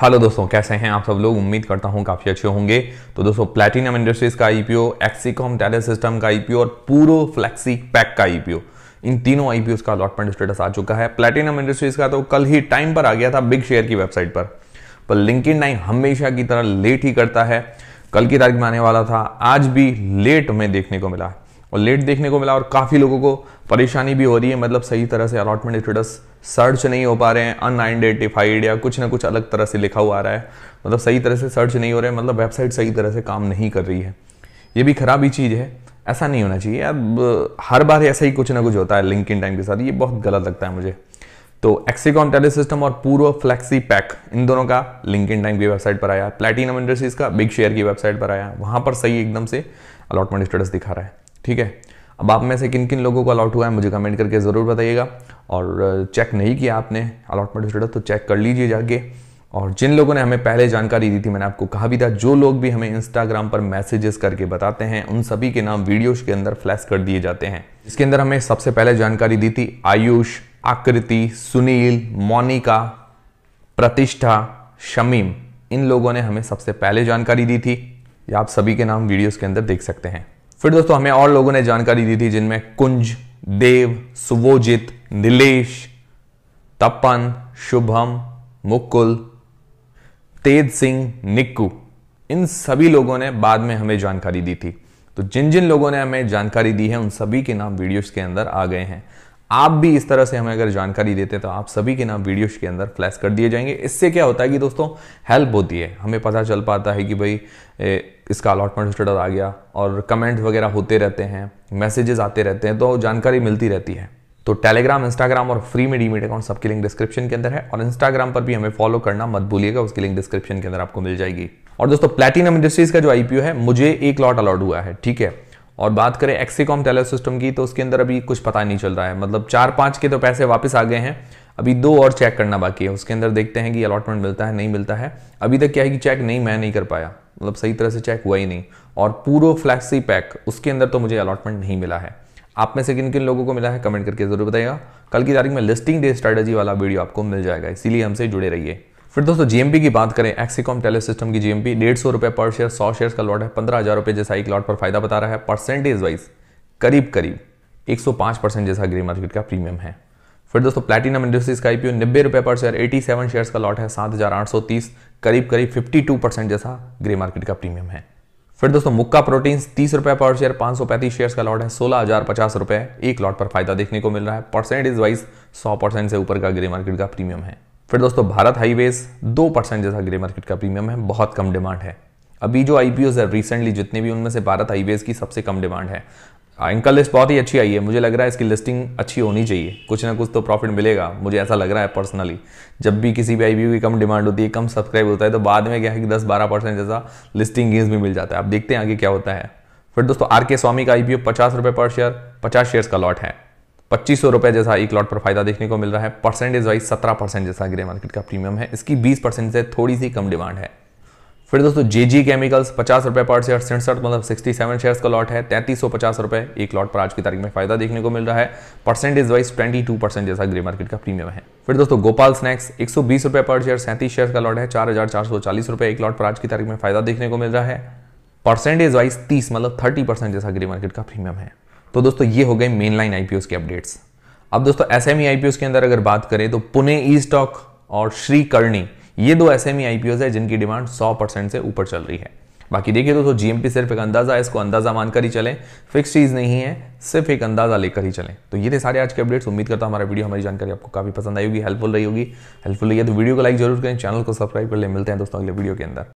hello दोस्तों कैसे हैं आप सब लोग उम्मीद करता हूं काफ़ी अच्छे होंगे तो दोस्तों प्लेटिनम इंडस्ट्रीज का आईपीओ एक्सिकॉम टैले सिस्टम का आईपीओ और पूरो फ्लेक्सी पैक का आईपीओ इन तीनों आईपीओ का अलॉटमेंट स्टेटस आ चुका है प्लेटिनम इंडस्ट्रीज का तो कल ही टाइम पर आ गया था बिग शेयर की वेबसाइट पर पर लिंक इन हमेशा की तरह लेट ही करता है कल की तारीख में आने वाला था आज भी लेट हमें देखने को मिला और लेट देखने को मिला और काफ़ी लोगों को परेशानी भी हो रही है मतलब सही तरह से अलॉटमेंट स्टेटस सर्च नहीं हो पा रहे हैं अनआइडेंटिफाइड या कुछ ना कुछ अलग तरह से लिखा हुआ आ रहा है मतलब सही तरह से सर्च नहीं हो रहा है मतलब वेबसाइट सही तरह से काम नहीं कर रही है ये भी खराबी चीज़ है ऐसा नहीं होना चाहिए अब हर बार ऐसा ही कुछ ना कुछ होता है लिंक इन टाइम के साथ ये बहुत गलत लगता है मुझे तो एक्सिकॉन टेली सिस्टम और पूर्व फ्लेक्सी पैक इन दोनों का लिंक इन टाइम की वेबसाइट पर आया प्लेटिनम इंडस्ट्रीज का बिग शेयर की वेबसाइट पर आया वहाँ पर सही एकदम से अलॉटमेंट स्टेटस दिखा रहा है ठीक है अब आप में से किन किन लोगों को अलाउट हुआ है मुझे कमेंट करके ज़रूर बताइएगा और चेक uh, नहीं किया आपने अलाटमेंट स्टेटस तो चेक कर लीजिए जाके और जिन लोगों ने हमें पहले जानकारी दी थी मैंने आपको कहा भी था जो लोग भी हमें इंस्टाग्राम पर मैसेजेस करके बताते हैं उन सभी के नाम वीडियोस के अंदर फ्लैश कर दिए जाते हैं इसके अंदर हमें सबसे पहले जानकारी दी थी आयुष आकृति सुनील मोनिका प्रतिष्ठा शमीम इन लोगों ने हमें सबसे पहले जानकारी दी थी या आप सभी के नाम वीडियोज के अंदर देख सकते हैं फिर दोस्तों हमें और लोगों ने जानकारी दी थी जिनमें कुंज देव सुवोजित निलेश तपन शुभम मुकुल तेज सिंह निक्कू इन सभी लोगों ने बाद में हमें जानकारी दी थी तो जिन जिन लोगों ने हमें जानकारी दी है उन सभी के नाम वीडियोस के अंदर आ गए हैं आप भी इस तरह से हमें अगर जानकारी देते तो आप सभी के नाम वीडियोस के अंदर फ्लैश कर दिए जाएंगे इससे क्या होता है कि दोस्तों हेल्प होती है हमें पता चल पाता है कि भाई ए, इसका अलॉटमेंट स्टेटस आ गया और कमेंट वगैरह होते रहते हैं मैसेजेस आते रहते हैं तो जानकारी मिलती रहती है तो टेलीग्राम इंस्टाग्राम और फ्री में डीमेट अकाउंट सबकी लिंक डिस्क्रिप्शन के अंदर है और इंस्टाग्राम पर भी हमें फॉलो करना मत भूलिएगा उसकी लिंक डिस्क्रिप्शन के अंदर आपको मिल जाएगी और दोस्तों प्लेटिनम इंडस्ट्रीज का जो आईपीओ है मुझे एक लॉट अलॉट हुआ है ठीक है और बात करें एक्सीकॉम टेलर सिस्टम की तो उसके अंदर अभी कुछ पता नहीं चल रहा है मतलब चार पाँच के तो पैसे वापस आ गए हैं अभी दो और चेक करना बाकी है उसके अंदर देखते हैं कि अलॉटमेंट मिलता है नहीं मिलता है अभी तक क्या है कि चेक नहीं मैं नहीं कर पाया मतलब सही तरह से चेक हुआ ही नहीं और पूरा फ्लैक्सी पैक उसके अंदर तो मुझे अलॉटमेंट नहीं मिला है आप में से किन किन लोगों को मिला है कमेंट करके जरूर बताइएगा कल की तारीख में लिस्टिंग डे स्ट्रेटजी वाला वीडियो आपको मिल जाएगा इसीलिए हमसे जुड़े रहिए फिर दोस्तों जीएमपी की बात करें एक्सीकॉम टेले सिस्टम की जीएमपी डेढ़ सौ रुपए पर शेयर सौ शेयर का लॉट है पंद्रह हज़ार रुपए जैसा एक लॉट पर फायदा बता रहा है परसेंटेज वाइज करीब करीब एक सौ पांच परसेंट जैसा ग्रे मार्केट का प्रीमियम है फिर दोस्तों प्लेटिनम इंडस्ट्रीज का आईपीओ नब्बे रुपए पर शेयर एटी सेवन शेयर का लॉट है सात हजार आठ सौ तीस करीब करीब फिफ्टी टू परसेंट जैसा ग्रे मार्केट का प्रीमियम है फिर दोस्तों मुक्का प्रोटीन तीस रुपए पर शेयर पांच सौ पैंतीस शेयर का लॉट है सोलह हज़ार पचास रुपए एक लॉट पर फायदा देखने को मिल रहा है परसेंटेज वाइज सौ परसेंट से ऊपर का ग्रे मार्केट का प्रीमियम है फिर दोस्तों भारत हाईवेज दो परसेंट जैसा ग्रे मार्केट का प्रीमियम है बहुत कम डिमांड है अभी जो आई है रिसेंटली जितने भी उनमें से भारत हाईवेज की सबसे कम डिमांड है इनका लिस्ट बहुत ही अच्छी आई है मुझे लग रहा है इसकी लिस्टिंग अच्छी होनी चाहिए कुछ ना कुछ तो प्रॉफिट मिलेगा मुझे ऐसा लग रहा है पर्सनली जब भी किसी भी आई की कम डिमांड होती है कम सब्सक्राइब होता है तो बाद में क्या है कि दस बारह परसेंट जैसा लिस्टिंग गेंस भी मिल जाता है आप देखते हैं आगे क्या होता है फिर दोस्तों आर के स्वामी का आई पी पचास पर शेयर पचास शेयर्स का लॉट है पच्चीस सौ जैसा एक लॉट पर फायदा देखने को मिल रहा है परसेंटेज वाइज सत्रह परसेंट जैसा ग्रे मार्केट का प्रीमियम है इसकी बीस परसेंट से थोड़ी सी कम डिमांड है फिर दोस्तों जे जी केमिकल्स पचास रुपये पर शेयर सड़सठ मतलब सिक्सटी सेवन शेयर्स का लॉट है तैंतीस सौ पचास रुपये एक लॉट पर आज की तारीख में फायदा देखने को मिल रहा है percentage wise twenty two percent जैसा ग्रे मार्केट का प्रीमियम है फिर दोस्तों गोपाल स्नैक्स एक सौ बीस रुपये पर शेयर सैंतीस शेयर का लॉट है चार हजार चार सौ चालीस रुपये एक लॉट पर आज की तारीख में फायदा देखने को मिल रहा है परसेंटेज वाइज तीस मतलब थर्टी परसेंट जैसा ग्रे मार्केट का प्रीमियम है तो दोस्तों ये हो गए मेन लाइन आईपीओस के अपडेट्स अब दोस्तों एस एम e के अंदर अगर बात करें तो पुणे ई स्टॉक और श्री कर्णी ये दो एस एम है जिनकी डिमांड 100 परसेंट से ऊपर चल रही है बाकी देखिए दोस्तों जीएमपी सिर्फ एक अंदाजा है इसको अंदाजा मानकर ही चलें फिक्स चीज़ नहीं है सिर्फ एक अंदाजा लेकर ही चलें तो ये थे सारे आज के अपडेट्स उम्मीद करता हूं हमारा वीडियो हमारी जानकारी आपको काफ़ी पसंद आई होगी हेल्पफुल रही होगी हेल्पफुल रही है तो वीडियो को लाइक जरूर करें चैनल को सब्सक्राइब कर ले मिलते हैं दोस्तों अगले वीडियो के अंदर